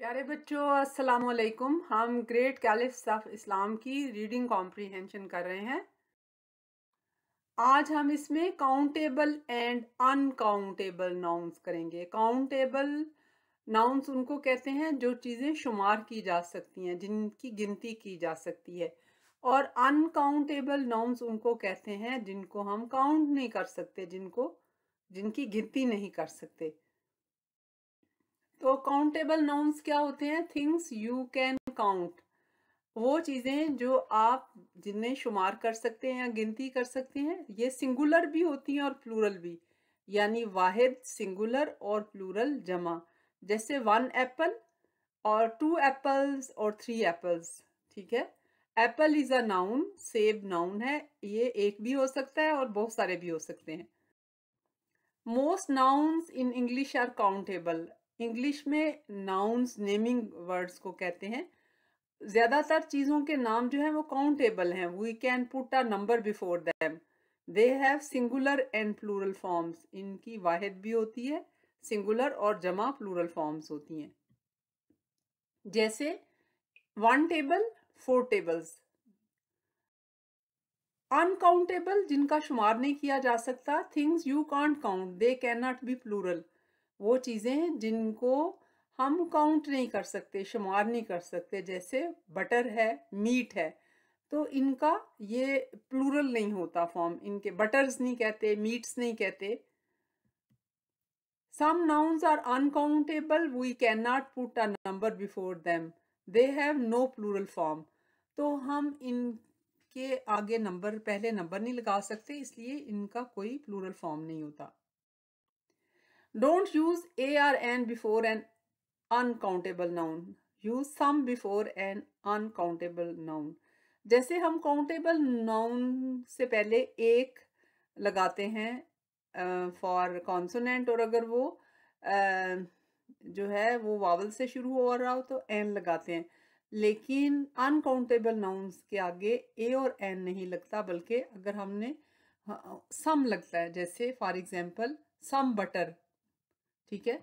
प्यारे बच्चों अस्सलाम वालेकुम हम ग्रेट कैलिफ्स ऑफ इस्लाम की रीडिंग कॉम्प्रीहेंशन कर रहे हैं आज हम इसमें काउंटेबल एंड अनकाउंटेबल नाउंस करेंगे काउंटेबल नाउंस उनको कहते हैं जो चीज़ें शुमार की जा सकती हैं जिनकी गिनती की जा सकती है और अनकाउंटेबल नाउंस उनको कहते हैं जिनको हम काउंट नहीं कर सकते जिनको जिनकी गिनती नहीं कर सकते तो काउंटेबल नाउन्स क्या होते हैं थिंग्स यू कैन काउंट वो चीज़ें जो आप जिन्हें शुमार कर सकते हैं या गिनती कर सकते हैं ये सिंगुलर भी होती हैं और प्लूरल भी यानी वाहिद सिंगुलर और प्लूरल जमा जैसे वन एप्पल और टू एप्पल्स और थ्री एप्पल्स ठीक है एप्पल इज़ अ नाउन सेब नाउन है ये एक भी हो सकता है और बहुत सारे भी हो सकते हैं most nouns in English are countable English में नाउन्स नेमिंग वर्ड्स को कहते हैं ज़्यादातर चीज़ों के नाम जो है वो काउंटेबल हैं we can put a number before them they have singular and plural forms इनकी वाहिद भी होती है सिंगुलर और जमा प्लूरल फॉर्म्स होती हैं जैसे one table four tables uncountable जिनका शुमार नहीं किया जा सकता things you can't count they can not be plural वो चीज़ें जिनको हम काउंट नहीं कर सकते शुमार नहीं कर सकते जैसे बटर है मीट है तो इनका ये प्लूरल नहीं होता फॉर्म इनके बटर्स नहीं कहते मीट्स नहीं कहते some nouns are uncountable we can not put a number before them they have no plural form तो हम इनके आगे नंबर पहले नंबर नहीं लगा सकते इसलिए इनका कोई प्लूरल फॉर्म नहीं होता Don't use or an before an uncountable noun. Use some before an uncountable noun. जैसे हम काउंटेबल नाउन से पहले एक लगाते हैं फॉर uh, कॉन्सोनेंट और अगर वो uh, जो है वो वावल से शुरू हो रहा हो तो एन लगाते हैं लेकिन अनकाउंटेबल नाउन्स के आगे ए और एन नहीं लगता बल्कि अगर हमने सम लगता है जैसे फॉर एग्जांपल सम बटर ठीक है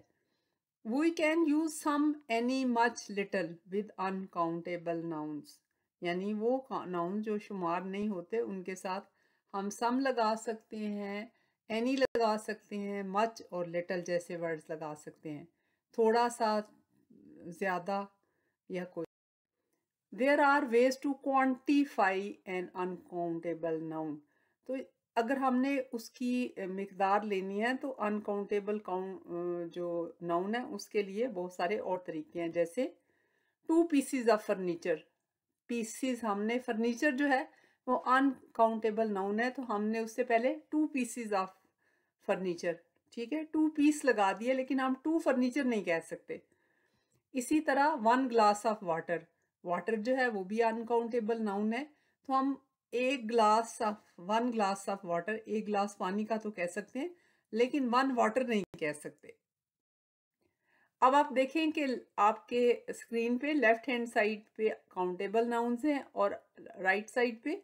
we can use some any much little with uncountable nouns यानी वो नाउन जो शुमार नहीं होते उनके साथ हम सम लगा सकते हैं एनी लगा सकते हैं मच और लिटल जैसे वर्ड्स लगा सकते हैं थोड़ा सा ज़्यादा या कोई there are ways to quantify an uncountable noun तो अगर हमने उसकी मकदार लेनी है तो अनकाउंटेबल काउंट जो नाउन है उसके लिए बहुत सारे और तरीके हैं जैसे two pieces of furniture pieces हमने फर्नीचर जो है वो अनकाउंटेबल नाउन है तो हमने उससे पहले टू पीसीज ऑफ फर्नीचर ठीक है टू पीस लगा दिए लेकिन हम टू फर्नीचर नहीं कह सकते इसी तरह one glass of water water जो है वो भी अनकाउंटेबल नाउन है तो हम एक glass of one glass of water एक ग्लास पानी का तो कह सकते हैं लेकिन वन वाटर नहीं कह सकते अब आप देखें कि आपके स्क्रीन पे लेफ्ट हैंड साइड पे काउंटेबल नाउन्स हैं और राइट right साइड पे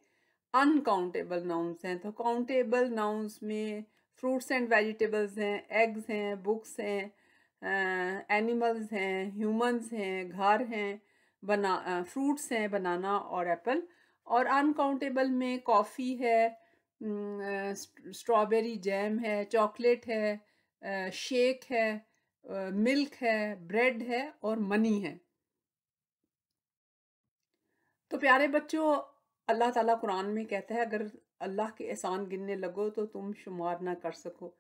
अनकाउंटेबल नाउन्स हैं तो काउंटेबल नाउन्स में फ्रूट्स एंड वेजिटेबल्स हैं एग्स हैं बुक्स हैं एनिमल्स हैं ह्यूमंस हैं घर हैं बना फ्रूट्स हैं बनाना और एप्पल और अनकाउंटेबल में कॉफ़ी है स्ट्रॉबेरी जैम है चॉकलेट है शेक है मिल्क है ब्रेड है और मनी है तो प्यारे बच्चों अल्लाह ताला कुरान में कहता है अगर अल्लाह के एहसान गिनने लगो तो तुम शुमार ना कर सको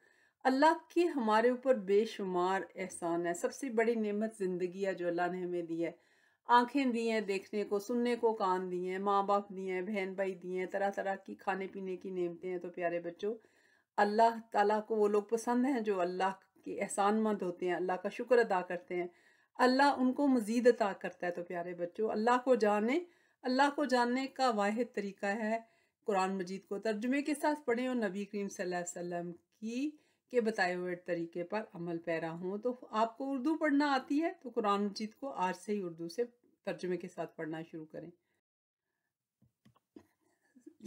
अल्लाह के हमारे ऊपर बेशुमार एहसान है सबसे बड़ी नेमत ज़िंदगी है जो अल्लाह ने हमें दी है आंखें दी हैं देखने को सुनने को कान दिए हैं माँ बाप दिए हैं बहन भाई दिए हैं तरह तरह की खाने पीने की नेमतें हैं तो प्यारे बच्चों अल्लाह ताला को वो लोग पसंद हैं जो अल्लाह के एहसानमंद होते हैं अल्लाह का शुक्र अदा करते हैं अल्लाह उनको मज़ीद अता करता है तो प्यारे बच्चों अल्लाह को जाने अल्लाह को जानने का वाद तरीका है कुरान मजीद को तर्जुमे के साथ पढ़ें और नबी करीम सल्लल्लाहु अलैहि वसल्लम की के बताए हुए तरीके पर अमल पैरा हूँ तो आपको उर्दू पढ़ना आती है तो कुरान मजीद को आज से ही उर्दू से तर्जुमे के साथ पढ़ना शुरू करें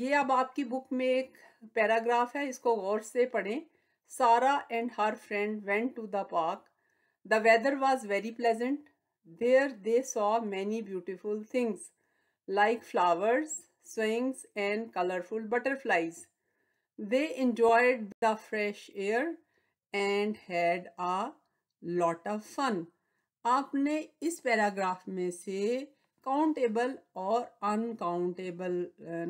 ये अब आपकी बुक में एक पैराग्राफ है इसको गौर से पढ़ें Sarah and her friend went to the park the weather was very pleasant there they saw many beautiful things like flowers swings and colourful butterflies They enjoyed the fresh air and had a lot of fun. आपने इस paragraph में से countable और uncountable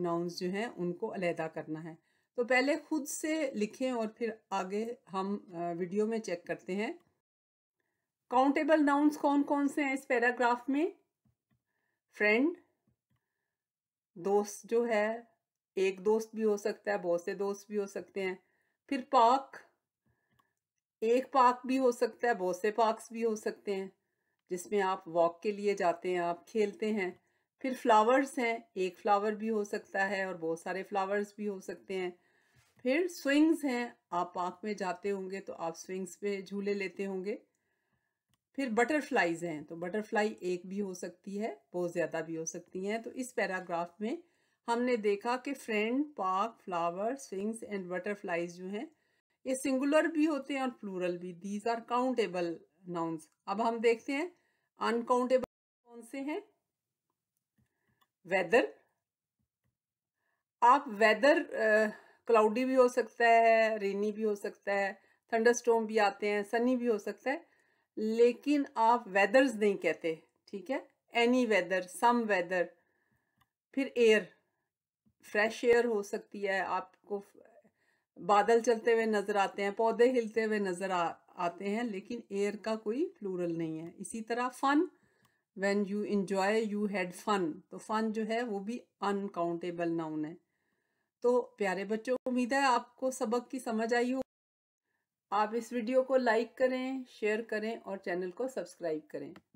nouns जो हैं उनको अलहदा करना है तो पहले खुद से लिखें और फिर आगे हम वीडियो में चेक करते हैं काउंटेबल नाउन्स कौन कौन से हैं इस पैराग्राफ में फ्रेंड दोस्त जो है एक दोस्त भी हो सकता है बहुत से दोस्त भी हो सकते हैं फिर पाक एक पाक भी हो सकता है बहुत से पार्कस भी हो सकते हैं जिसमें आप वॉक के लिए जाते हैं आप खेलते हैं फिर फ्लावर्स हैं एक फ्लावर भी हो सकता है और बहुत सारे फ्लावर्स भी हो सकते हैं फिर स्विंग्स हैं आप पार्क में जाते होंगे तो आप स्विंग्स पे झूले लेते होंगे फिर बटरफ्लाइज हैं तो बटरफ्लाई एक भी हो सकती है बहुत ज़्यादा भी हो सकती हैं तो इस पैराग्राफ में हमने देखा कि friend park flower swings and butterflies जो हैं ये सिंगुलर भी होते हैं और प्लूरल भी दीज आर काउंटेबल नाउन्स अब हम देखते हैं अनकाउंटेबल कौन से हैं वेदर आप वेदर क्लाउडी भी हो सकता है रेनी भी हो सकता है थंडरस्टोम भी आते हैं सनी भी हो सकता है लेकिन आप वेदर्स नहीं कहते ठीक है एनी वेदर सम वेदर फिर एयर फ्रेश एयर हो सकती है आपको बादल चलते हुए नज़र आते हैं पौधे हिलते हुए नज़र आ आते हैं लेकिन एयर का कोई प्लूरल नहीं है इसी तरह fun when you enjoy you had fun तो फ़न जो है वो भी अनकाउंटेबल नाउन है तो प्यारे बच्चों उम्मीद है आपको सबक की समझ आई हो आप इस वीडियो को लाइक करें शेयर करें और चैनल को सब्सक्राइब करें